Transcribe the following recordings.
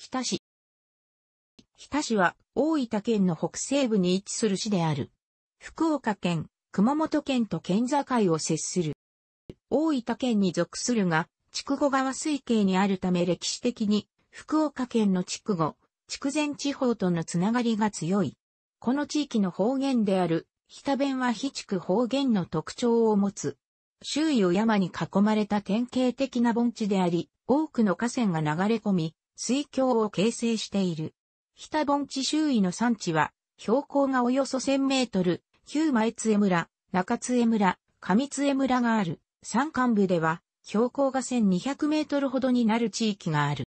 日田市。日田市は大分県の北西部に位置する市である。福岡県、熊本県と県境を接する。大分県に属するが、筑後川水系にあるため歴史的に福岡県の筑後、筑前地方とのつながりが強い。この地域の方言である、日田弁は非区方言の特徴を持つ。周囲を山に囲まれた典型的な盆地であり、多くの河川が流れ込み、水峡を形成している。北盆地周囲の山地は、標高がおよそ1000メートル、旧前津江村、中津江村、上津江村がある。山間部では、標高が1200メートルほどになる地域がある。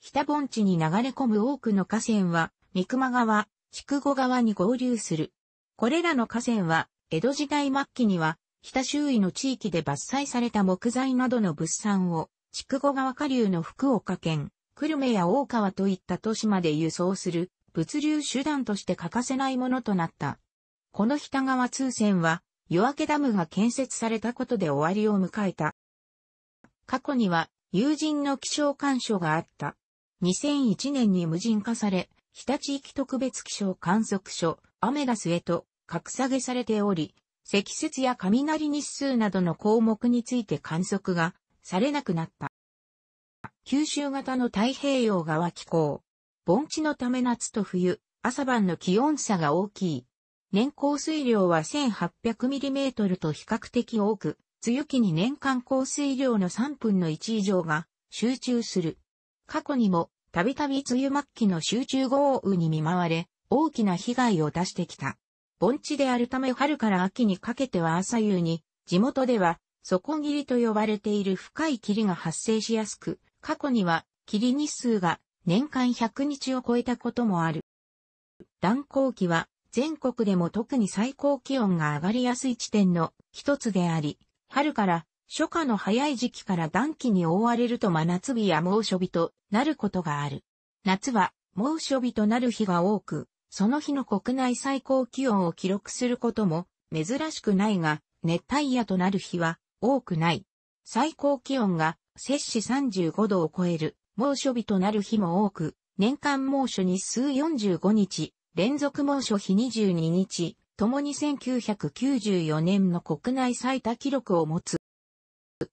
北盆地に流れ込む多くの河川は、三熊川、筑後川に合流する。これらの河川は、江戸時代末期には、北周囲の地域で伐採された木材などの物産を、筑後川下流の福岡県、久留米や大川といった都市まで輸送する物流手段として欠かせないものとなった。この北川通線は夜明けダムが建設されたことで終わりを迎えた。過去には友人の気象干渉があった。2001年に無人化され、日立域特別気象観測所、アメダスへと格下げされており、積雪や雷日数などの項目について観測がされなくなった。九州型の太平洋側気候。盆地のため夏と冬、朝晩の気温差が大きい。年降水量は 1800mm と比較的多く、梅雨期に年間降水量の3分の1以上が集中する。過去にも、たびたび梅雨末期の集中豪雨に見舞われ、大きな被害を出してきた。盆地であるため春から秋にかけては朝夕に、地元では、底霧と呼ばれている深い霧が発生しやすく、過去には、霧日数が年間100日を超えたこともある。断行期は、全国でも特に最高気温が上がりやすい地点の一つであり、春から初夏の早い時期から暖気に覆われると真夏日や猛暑日となることがある。夏は猛暑日となる日が多く、その日の国内最高気温を記録することも珍しくないが、熱帯夜となる日は多くない。最高気温が摂氏35度を超える猛暑日となる日も多く、年間猛暑日数45日、連続猛暑日22日、ともに1994年の国内最多記録を持つ。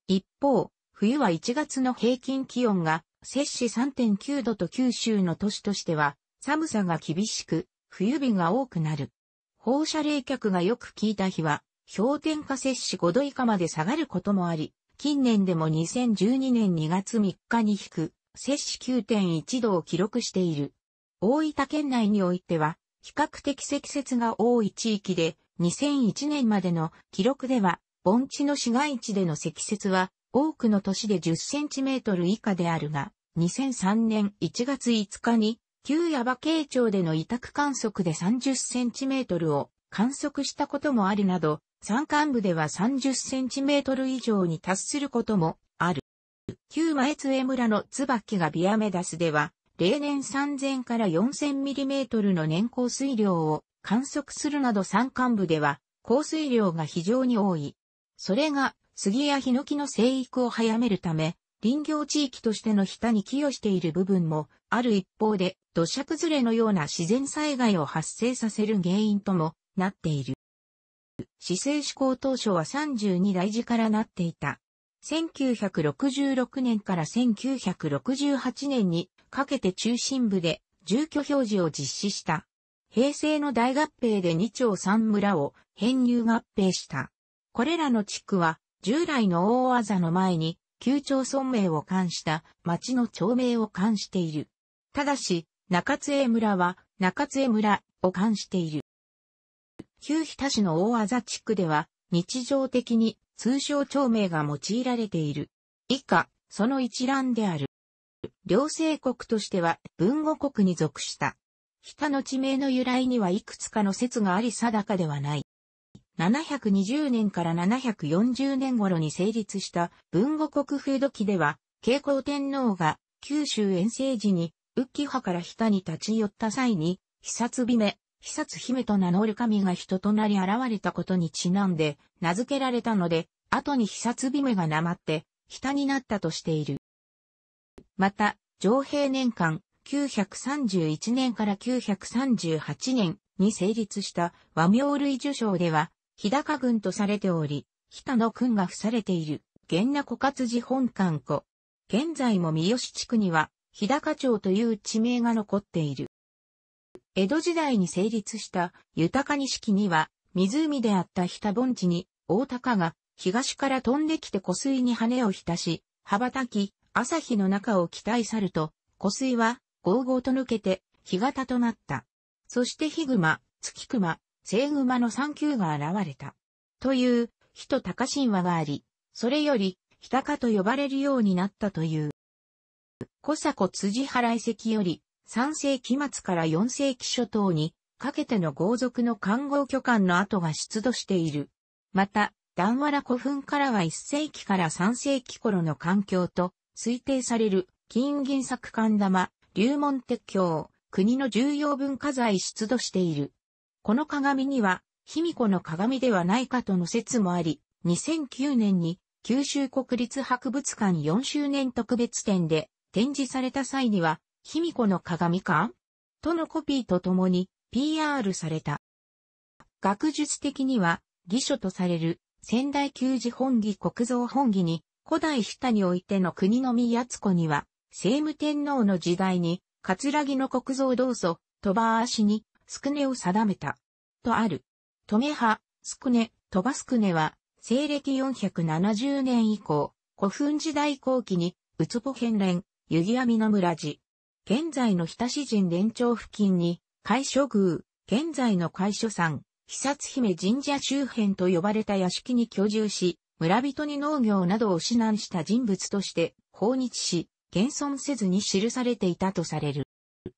一方、冬は1月の平均気温が摂氏3.9度と九州の都市としては寒さが厳しく、冬日が多くなる。放射冷却がよく効いた日は、氷点下摂氏5度以下まで下がることもあり、近年でも2012年2月3日に引く、摂氏9.1度を記録している。大分県内においては、比較的積雪が多い地域で、2001年までの記録では、盆地の市街地での積雪は、多くの都市で10センチメートル以下であるが、2003年1月5日に、旧矢場慶町での委託観測で30センチメートルを観測したこともあるなど、山間部では30センチメートル以上に達することもある。旧前津村の椿がビアメダスでは、例年3000から4000ミリメートルの年降水量を観測するなど山間部では降水量が非常に多い。それが杉やヒノキの生育を早めるため、林業地域としての下に寄与している部分もある一方で、土砂崩れのような自然災害を発生させる原因ともなっている。市政志向当初は32大事からなっていた。1966年から1968年にかけて中心部で住居表示を実施した。平成の大合併で2町3村を編入合併した。これらの地区は従来の大技の前に旧町村名を冠した町の町名を冠している。ただし、中津江村は中津江村を冠している。旧日田市の大麻地区では、日常的に通称町名が用いられている。以下、その一覧である。両政国としては文語国に属した。日田の地名の由来にはいくつかの説があり定かではない。720年から740年頃に成立した文語国風土記では、慶光天皇が九州遠征時に、浮き派から日田に立ち寄った際に、被殺姫、被殺姫と名乗る神が人となり現れたことにちなんで、名付けられたので、後に被殺姫がなまって、たになったとしている。また、上平年間、931年から938年に成立した和名類受賞では、日高郡とされており、たの君が付されている、源那小活寺本館湖。現在も三好地区には、日高町という地名が残っている。江戸時代に成立した豊か錦には、湖であった日田盆地に、大鷹が東から飛んできて湖水に羽を浸し、羽ばたき、朝日の中を北へ去ると、湖水は、ゴーゴーと抜けて、干潟となった。そしてヒグマ、月熊、セグマの三級が現れた。という、日と高神話があり、それより、日高と呼ばれるようになったという。小坂辻原遺跡より、3世紀末から4世紀初頭にかけての豪族の官豪巨漢の跡が出土している。また、ダンワラ古墳からは1世紀から3世紀頃の環境と推定される金銀作官玉、龍門鉄橋、国の重要文化財出土している。この鏡には、卑弥呼の鏡ではないかとの説もあり、2009年に九州国立博物館4周年特別展で展示された際には、卑弥呼の鏡かとのコピーとともに PR された。学術的には、義書とされる仙台旧寺本義国造本義に、古代日田においての国の宮津子には、聖武天皇の時代に、葛城の国造道祖、鳥羽足に、宿根を定めた。とある。止め派、宿根、鳥羽宿根は、西暦470年以降、古墳時代後期に、うつぼ変連、湯木網の村寺、現在の日田市人連町付近に、海所宮、現在の海所山、久津姫神社周辺と呼ばれた屋敷に居住し、村人に農業などを指南した人物として、訪日し、現存せずに記されていたとされる。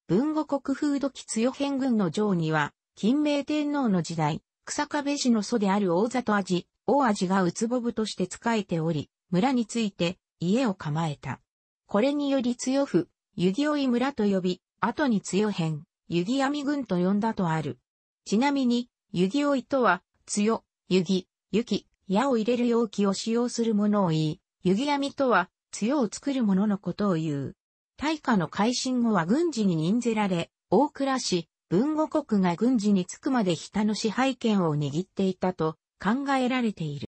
文後国風土記強編軍の城には、金明天皇の時代、草壁氏の祖である大里味、大味がうつぼぶとして仕えており、村について家を構えた。これにより強府、湯木追村と呼び、後に強編、湯木闇軍と呼んだとある。ちなみに、湯木追とは、強、湯木、湯木、矢を入れる容器を使用するものを言い、湯木闇とは、強を作るもののことを言う。大化の改新後は軍事に任ぜられ、大倉氏、文後国が軍事に着くまで北の支配権を握っていたと考えられている。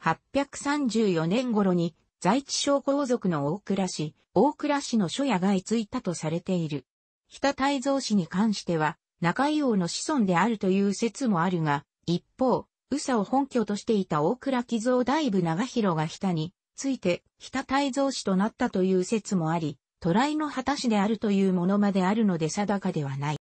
834年頃に在地小皇族の大倉氏、大倉氏の書屋がついたとされている。北大蔵氏に関しては、中井王の子孫であるという説もあるが、一方、宇佐を本拠としていた大倉貴蔵大部長広が北に、ついて、北大蔵氏となったという説もあり、虎来の果たしであるというものまであるので定かではない。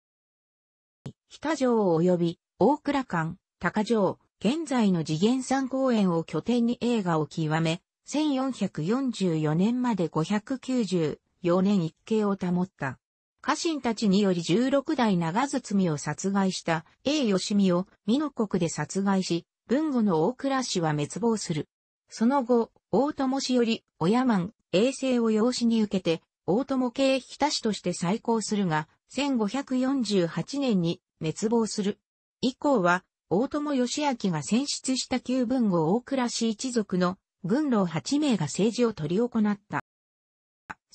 北城及び、大倉館、高城、現在の次元山公園を拠点に映画を極め、1444年まで594年一計を保った。家臣たちにより16代長堤を殺害した A 義美を美濃国で殺害し、文後の大倉氏は滅亡する。その後、大友氏より、親満、衛星を養子に受けて、大友系日田氏として再興するが、1548年に滅亡する。以降は、大友義明が選出した旧文後大倉氏一族の軍老8名が政治を取り行った。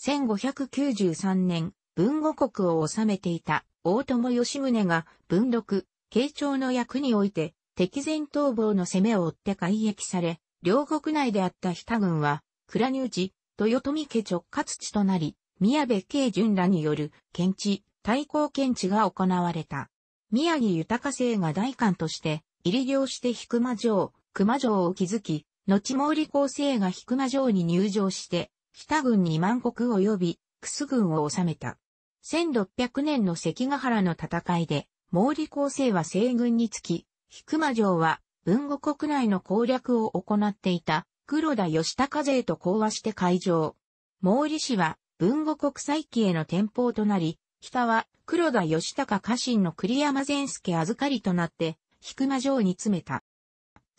1593年、文後国を治めていた大友義宗が文禄、慶長の役において敵前逃亡の攻めを追って改役され、両国内であった日田軍は、倉乳寺、豊臣家直轄地となり、宮部慶順らによる検知、対抗検知が行われた。宮城豊政が大官として、入り行して引間城、熊城を築き、後毛利厚生が引間城に入城して、北軍に万国及び、楠軍を治めた。1600年の関ヶ原の戦いで、毛利厚生は西軍につき、引間城は、文後国内の攻略を行っていた、黒田義高勢と講和して会場。毛利氏は、文後国際起への転保となり、北は黒田義高家臣の栗山善助預かりとなって、引間城に詰めた。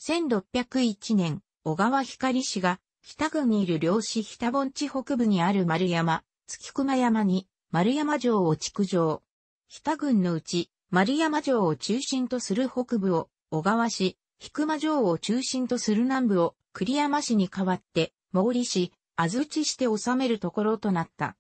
1601年、小川光氏が、北郡にいる漁師北盆地北部にある丸山、月熊山に、丸山城を築城。北郡のうち、丸山城を中心とする北部を、小川市、菊間城を中心とする南部を、栗山市に代わって、毛利市、安土して治めるところとなった。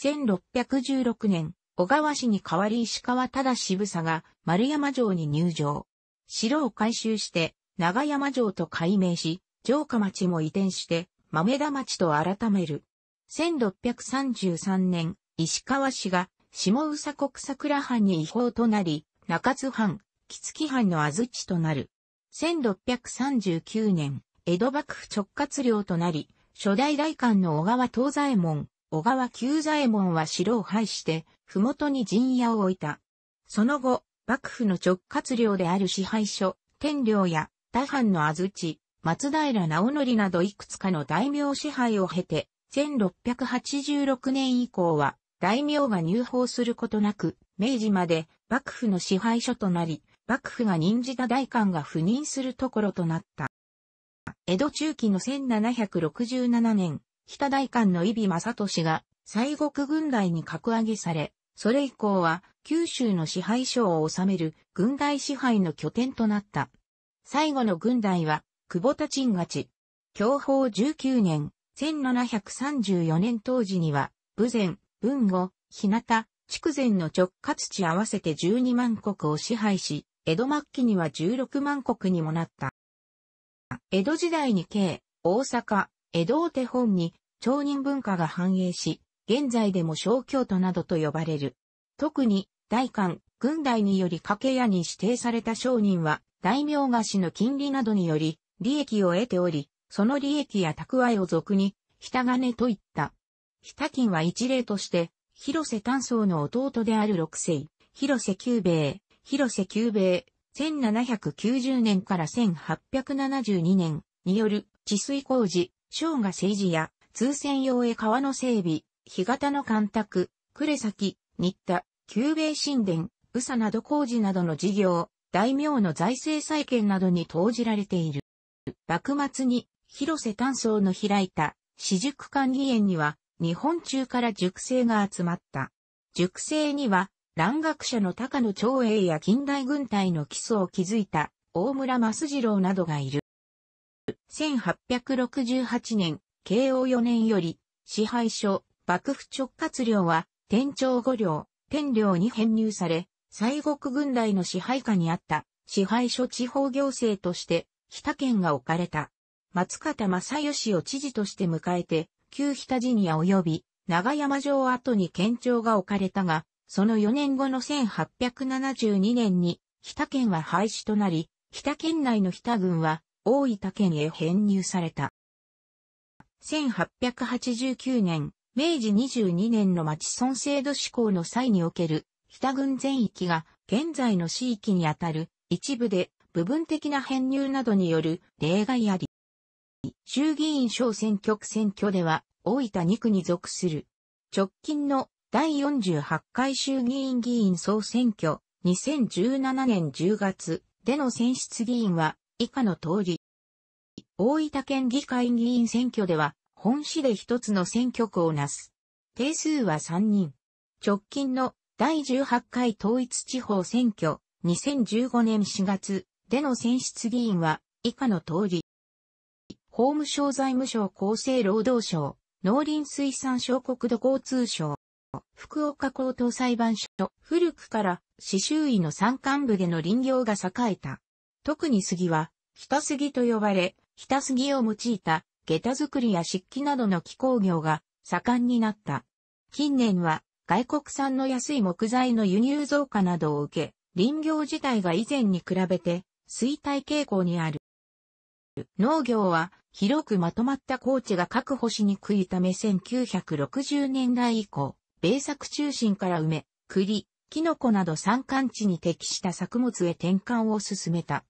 1616年、小川市に代わり石川忠渋佐が丸山城に入城。城を改修して長山城と改名し、城下町も移転して、豆田町と改める。1633年、石川氏が下宇佐国桜藩に違法となり、中津藩、木月藩の安土となる。1639年、江戸幕府直轄領となり、初代大官の小川東左衛門、小川久左衛門は城を廃して、麓に陣屋を置いた。その後、幕府の直轄領である支配所、天領や他藩の安土、松平直則などいくつかの大名支配を経て、1686年以降は、大名が入法することなく、明治まで幕府の支配所となり、幕府が任じた大官が赴任するところとなった。江戸中期の1767年、北大官の伊比正俊が西国軍隊に格上げされ、それ以降は九州の支配所を治める軍隊支配の拠点となった。最後の軍隊は久保田鎮勝。享保19年、1734年当時には、武前、文後、日向、筑前の直轄地合わせて12万国を支配し、江戸末期には16万国にもなった。江戸時代に京、大阪、江戸を手本に、町人文化が繁栄し、現在でも小京都などと呼ばれる。特に、大官、軍代により掛屋に指定された商人は、大名菓子の金利などにより、利益を得ており、その利益や蓄えを俗に、た金と言った。北金は一例として、広瀬丹僧の弟である六世、広瀬久兵衛、広瀬久兵衛、1790年から1872年による治水工事、生姜政治や通船用へ川の整備、干潟の干拓、呉崎、新田、久兵衛神殿、宇佐など工事などの事業、大名の財政再建などに投じられている。幕末に広瀬丹層の開いた私塾管理園には日本中から塾生が集まった。塾生には蘭学者の高野長英や近代軍隊の基礎を築いた大村増次郎などがいる。1868年、慶応4年より支配所、幕府直轄領は天長五領、天領に編入され、西国軍隊の支配下にあった支配所地方行政として北県が置かれた。松方正義を知事として迎えて、旧北ジニア及び長山城跡に県庁が置かれたが、その4年後の1872年に、北県は廃止となり、北県内の北軍は大分県へ編入された。1889年、明治22年の町村制度施行の際における北軍全域が現在の市域にあたる一部で部分的な編入などによる例外あり。衆議院小選挙区選挙では、大分2区に属する。直近の第48回衆議院議員総選挙、2017年10月での選出議員は、以下の通り。大分県議会議員選挙では、本市で一つの選挙区をなす。定数は3人。直近の第18回統一地方選挙、2015年4月での選出議員は、以下の通り。法務省財務省厚生労働省、農林水産省国土交通省、福岡高等裁判所、古くから市周囲の山間部での林業が栄えた。特に杉は、北杉と呼ばれ、北杉を用いた、下駄作りや漆器などの気候業が盛んになった。近年は、外国産の安い木材の輸入増加などを受け、林業自体が以前に比べて衰退傾向にある。農業は広くまとまった高地が確保しにくいため1960年代以降、米作中心から梅、栗、キノコなど山間地に適した作物へ転換を進めた。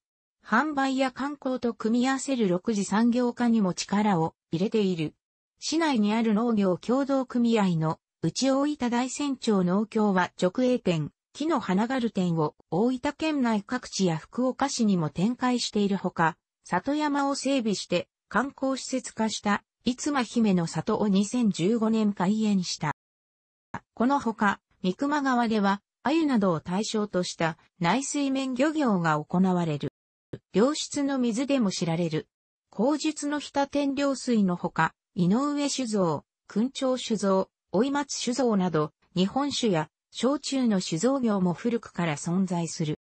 販売や観光と組み合わせる6次産業化にも力を入れている。市内にある農業協同組合の内大分大船長農協は直営店、木の花がる店を大分県内各地や福岡市にも展開しているほか、里山を整備して観光施設化した、いつま姫の里を2015年開園した。このほか、三熊川では、鮎などを対象とした内水面漁業が行われる。良質の水でも知られる。口述の日天領水のほか、井上酒造、訓長酒造、追松酒造など、日本酒や焼酎の酒造業も古くから存在する。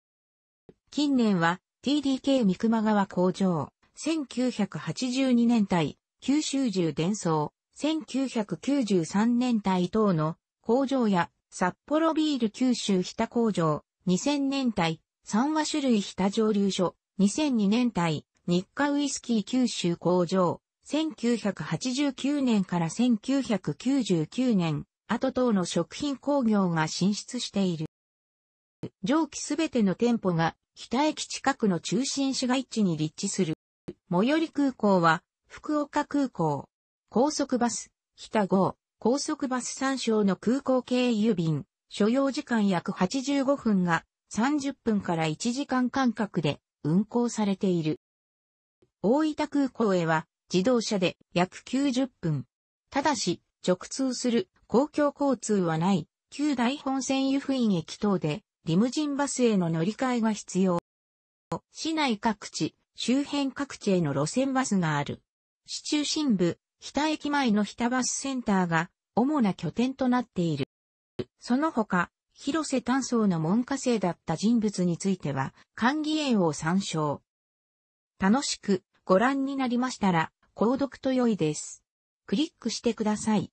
近年は TDK 三熊川工場、1982年代、九州中伝送、1993年代等の工場や札幌ビール九州日田工場、2000年代、三和種類日田蒸留所、2002年代、日課ウイスキー九州工場、1989年から1999年、後等の食品工業が進出している。上記すべての店舗が、北駅近くの中心市街地に立地する。最寄り空港は、福岡空港。高速バス、北号、高速バス参照の空港経由便、所要時間約85分が30分から1時間間隔で運行されている。大分空港へは自動車で約90分。ただし、直通する公共交通はない、旧大本線湯布院駅等で、リムジンバスへの乗り換えが必要。市内各地、周辺各地への路線バスがある。市中心部、日田駅前の日田バスセンターが主な拠点となっている。その他、広瀬丹層の門下生だった人物については、管理園を参照。楽しくご覧になりましたら、購読と良いです。クリックしてください。